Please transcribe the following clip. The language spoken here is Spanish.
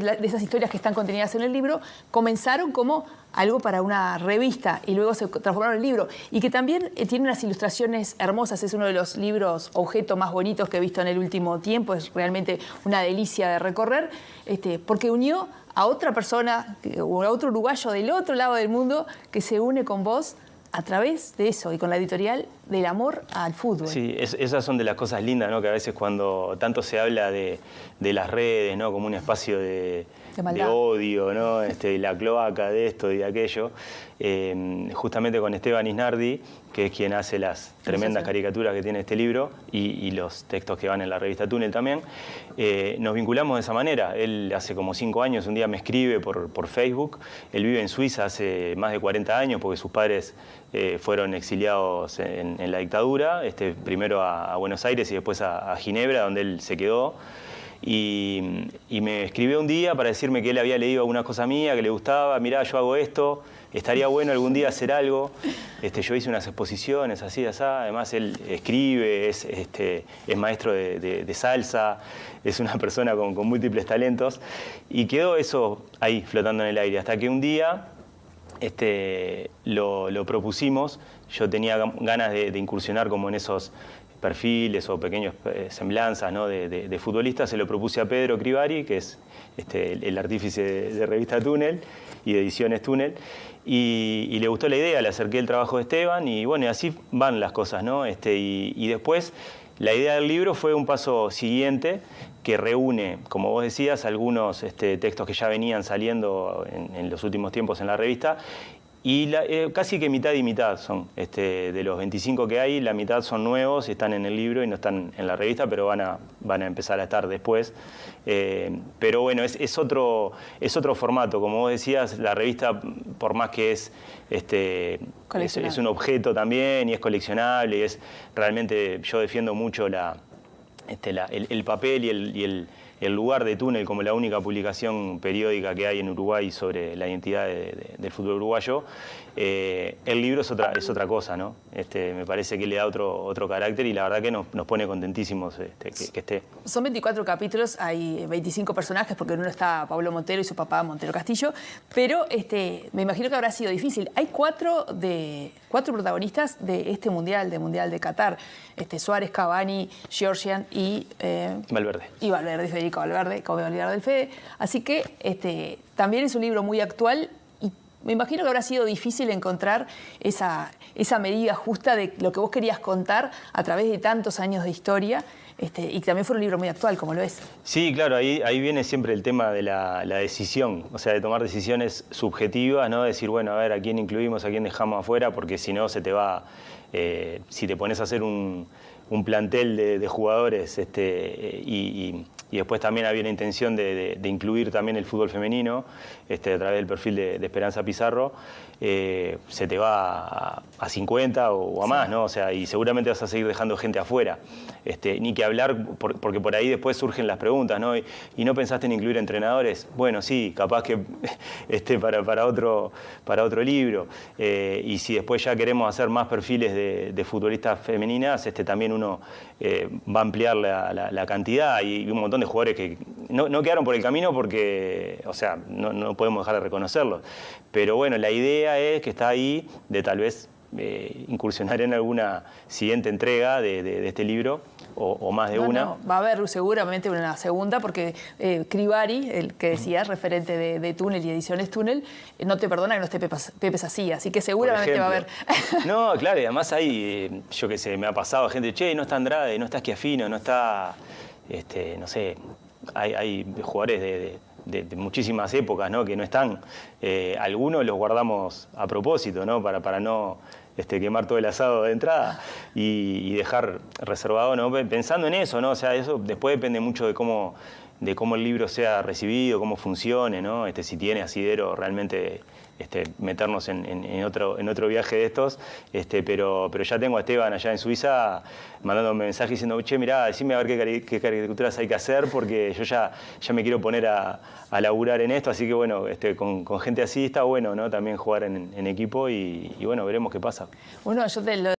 de esas historias que están contenidas en el libro, comenzaron como algo para una revista y luego se transformaron en libro. Y que también eh, tiene unas ilustraciones hermosas, es uno de los libros objeto más bonitos que he visto en el último tiempo, es realmente una delicia de recorrer, este, porque unió a otra persona o a otro uruguayo del otro lado del mundo que se une con vos a través de eso y con la editorial del amor al fútbol. Sí, esas son de las cosas lindas, ¿no? Que a veces cuando tanto se habla de, las redes, ¿no? Como un espacio de, odio, ¿no? Este, la cloaca de esto y de aquello. Em, justamente con Esteban Isnardi, que es quien hace las tremendas caricaturas que tiene este libro y, los textos que van en la revista Túnel también, eh, nos vinculamos de esa manera. Él hace como cinco años, un día me escribe por, por Facebook. Él vive en Suiza hace más de 40 años porque sus padres eh, fueron exiliados en, la dictadura, este, primero a, Buenos Aires y después a, Ginebra, donde él se quedó. Y, me escribió un día para decirme que él había leído alguna cosa mía, que le gustaba, mirá, yo hago esto, estaría bueno algún día hacer algo. Este, yo hice unas exposiciones, así, así. Además, él escribe, es, este, maestro de, salsa, es una persona con múltiples talentos. Y quedó eso ahí, flotando en el aire, hasta que un día este, lo, propusimos. Yo tenía ganas de, incursionar como en esos perfiles o pequeñas eh, semblanzas de, futbolistas. Se lo propuse a Pedro Crivari, que es este, el, artífice de, revista Túnel y de ediciones Túnel. Y, le gustó la idea, le acerqué el trabajo de Esteban y bueno, así van las cosas, este, y después la idea del libro fue un paso siguiente que reúne, como vos decías, algunos este, textos que ya venían saliendo en los últimos tiempos en la revista y eh, casi que mitad y mitad son. Este, de los 25 que hay, la mitad son nuevos y están en el libro y no están en la revista, pero van a, van a empezar a estar después. Eh, pero bueno, es, otro, es otro formato. Como vos decías, la revista, por más que es, este, es, un objeto también y es coleccionable, y es realmente, yo defiendo mucho la, este, el, papel y el el lugar de Túnel como la única publicación periódica que hay en Uruguay sobre la identidad del fútbol uruguayo, eh, el libro es otra, es otra cosa, ¿no? Este, me parece que le da otro, otro carácter y la verdad que nos, pone contentísimos este, que, esté. Son 24 capítulos, hay 25 personajes, porque en uno está Pablo Montero y su papá Montero Castillo, pero este, me imagino que habrá sido difícil. Hay cuatro, de, cuatro protagonistas de este Mundial, de Mundial de Qatar, este, Suárez, Cavani, Georgian y... Eh, Valverde. Y Valverde, Federico Valverde, como del Fede. Así que este, también es un libro muy actual y me imagino que habrá sido difícil encontrar esa, esa medida justa de lo que vos querías contar a través de tantos años de historia. Este, y también fue un libro muy actual, como lo es. Sí, claro, ahí, ahí viene siempre el tema de la, decisión, o sea, de tomar decisiones subjetivas, ¿no? Decir, bueno, a ver, a quién incluimos, a quién dejamos afuera, porque si no se te va, eh, si te pones a hacer un, plantel de, jugadores este, eh, y y después también había la intención de, incluir también el fútbol femenino este, a través del perfil de, Esperanza Pizarro, eh, se te va a, 50 o, a más, ¿no? O sea, y seguramente vas a seguir dejando gente afuera. Este, ni que hablar, porque por ahí después surgen las preguntas, ¿no? Y, no pensaste en incluir entrenadores? Bueno, sí, capaz que este, para, otro, para otro libro. Eh, y si después ya queremos hacer más perfiles de, futbolistas femeninas, este, también uno eh, va a ampliar la, cantidad y, y un montón de jugadores que no, quedaron por el camino porque, o sea, no, podemos dejar de reconocerlos. Pero bueno, la idea es que está ahí de tal vez eh, incursionar en alguna siguiente entrega de, este libro o, más de una. va a haber seguramente una segunda porque eh, Cribari, el que decías, referente de, Túnel y Ediciones Túnel, eh, no te perdona que no esté Pepe, así, así que seguramente va a haber. no, claro, y además hay, yo qué sé, me ha pasado gente, che, no está Andrade, no está Schiafino, no está... Este, no sé, hay, jugadores de, muchísimas épocas ¿no? que no están. Eh, algunos los guardamos a propósito, ¿no? Para, para no este, quemar todo el asado de entrada y, y, dejar reservado, ¿no? pensando en eso, ¿no? O sea, eso después depende mucho de cómo de cómo el libro sea recibido, cómo funcione, ¿no? Este, si tiene asidero realmente este, meternos en, otro, en otro viaje de estos, este, pero, pero ya tengo a Esteban allá en Suiza un mensaje diciendo, che, mirá, decime a ver qué, qué, caricaturas hay que hacer porque yo ya, ya me quiero poner a, laburar en esto, así que bueno, este, con, gente así está bueno, ¿no? También jugar en, equipo y, bueno, veremos qué pasa.